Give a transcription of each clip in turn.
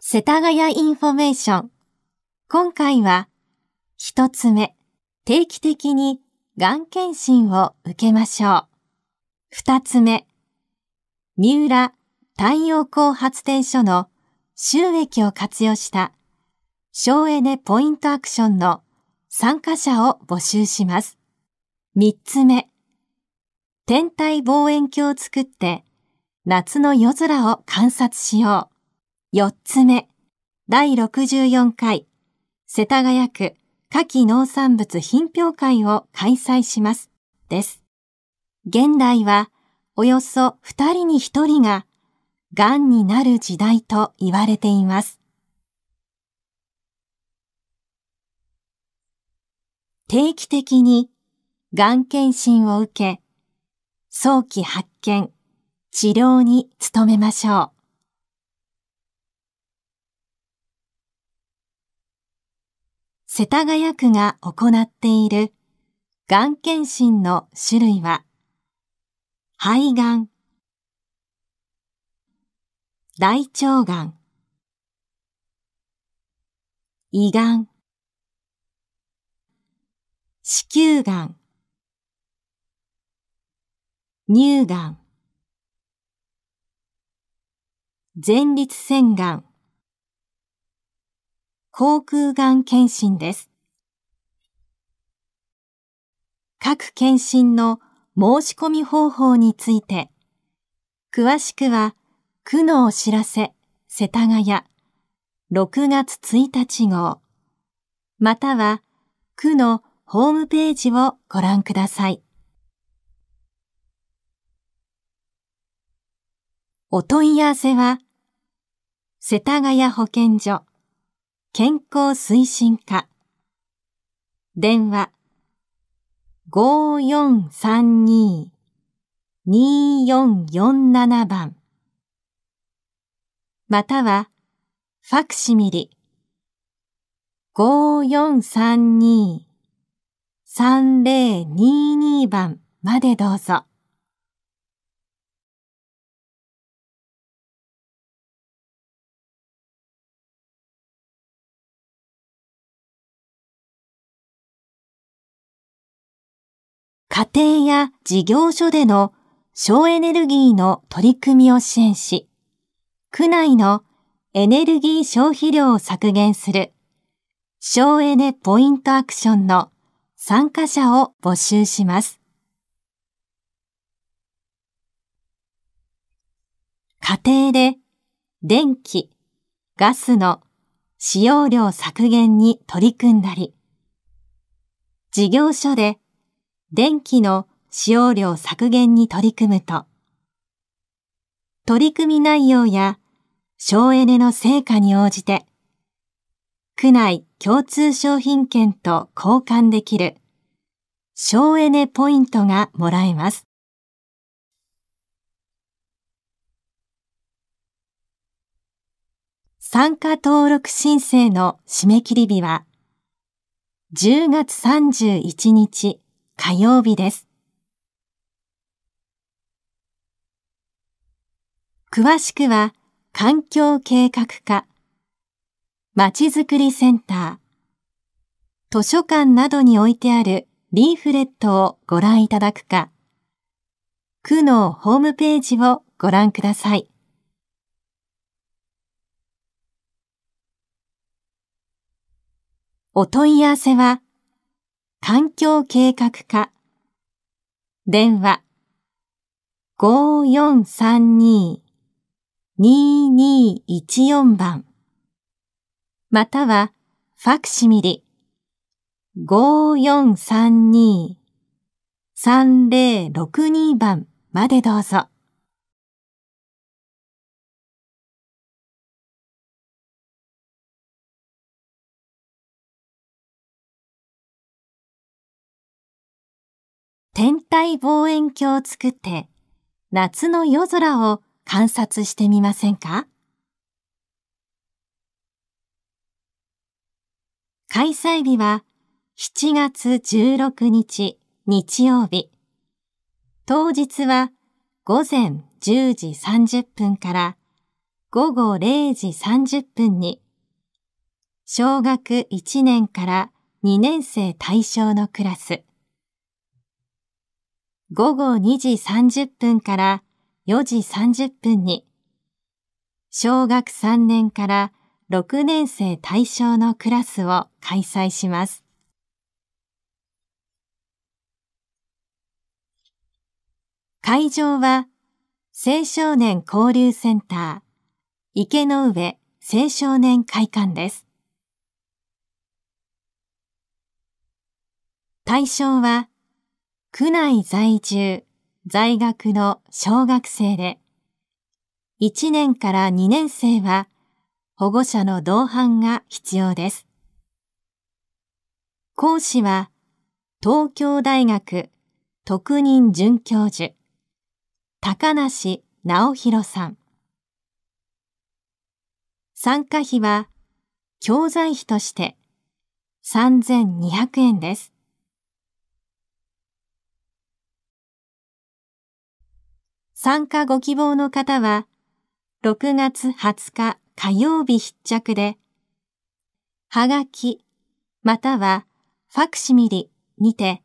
世田谷インフォメーション。今回は、一つ目、定期的にがん検診を受けましょう。二つ目、三浦太陽光発電所の収益を活用した省エネポイントアクションの参加者を募集します。三つ目、天体望遠鏡を作って夏の夜空を観察しよう。四つ目、第64回世田谷区夏季農産物品評会を開催します。です。現代はおよそ二人に一人が癌になる時代と言われています。定期的にがん検診を受け、早期発見、治療に努めましょう。世田谷区が行っているがん検診の種類は、肺がん、大腸がん、胃がん、子宮がん、乳がん、前立腺がん、口腔がん検診です。各検診の申し込み方法について、詳しくは、区のお知らせ、世田谷、6月1日号、または、区のホームページをご覧ください。お問い合わせは、世田谷保健所健康推進課電話5432-2447番またはファクシミリ5432 3022番までどうぞ。家庭や事業所での省エネルギーの取り組みを支援し、区内のエネルギー消費量を削減する省エネポイントアクションの参加者を募集します。家庭で電気、ガスの使用量削減に取り組んだり、事業所で電気の使用量削減に取り組むと、取り組み内容や省エネの成果に応じて区内共通商品券と交換できる省エネポイントがもらえます。参加登録申請の締め切り日は10月31日火曜日です。詳しくは環境計画課まちづくりセンター。図書館などに置いてあるリーフレットをご覧いただくか、区のホームページをご覧ください。お問い合わせは、環境計画課、電話5432-2214番またはファクシミリ5432-3062番までどうぞ。天体望遠鏡を作って夏の夜空を観察してみませんか開催日は7月16日日曜日。当日は午前10時30分から午後0時30分に小学1年から2年生対象のクラス。午後2時30分から4時30分に小学3年から6年生対象のクラスを開催します。会場は青少年交流センター池の上青少年会館です。対象は区内在住在学の小学生で1年から2年生は保護者の同伴が必要です。講師は東京大学特任准教授高梨直弘さん。参加費は教材費として3200円です。参加ご希望の方は6月20日火曜日必着で、はがき、またはファクシミリにて、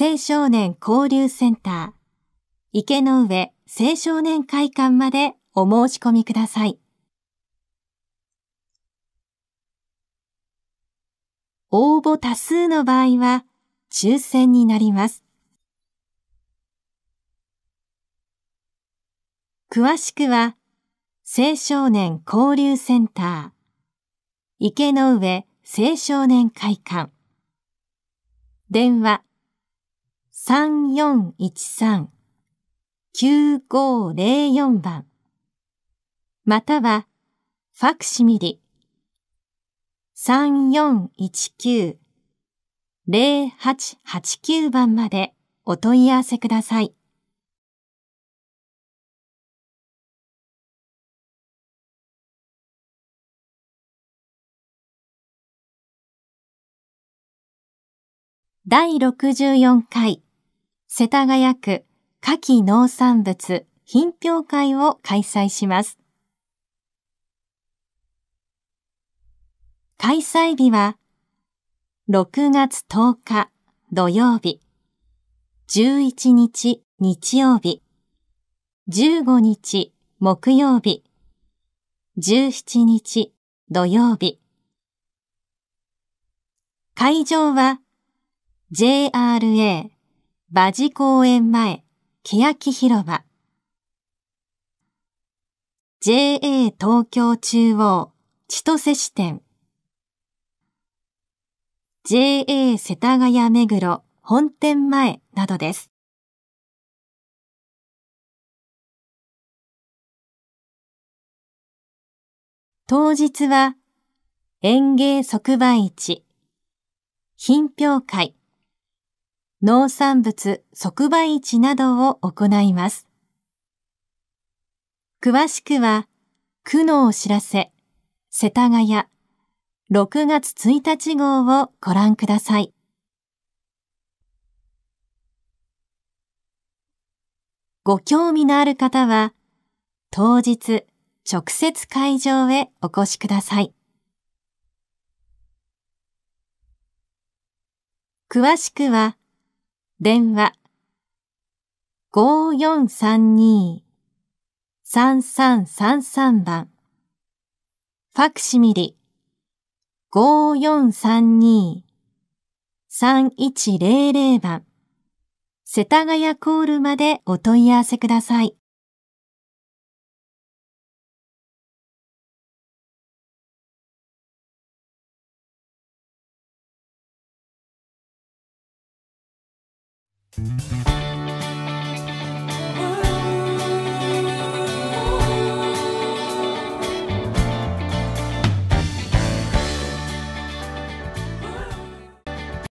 青少年交流センター、池の上青少年会館までお申し込みください。応募多数の場合は、抽選になります。詳しくは、青少年交流センター、池の上青少年会館。電話3413-9504番。または、ファクシミリ3419-0889番までお問い合わせください。第64回世田谷区夏季農産物品評会を開催します。開催日は6月10日土曜日、11日日曜日、15日木曜日、17日土曜日。会場は JRA 馬事公園前欅広場 JA 東京中央千歳支店 JA 世田谷目黒本店前などです。当日は園芸即売市、品評会、農産物即売市などを行います。詳しくは、区のお知らせ、世田谷、6月1日号をご覧ください。ご興味のある方は、当日、直接会場へお越しください。詳しくは、電話5432-3333番ファクシミリ5432-3100番世田谷コールまでお問い合わせください。Thank you.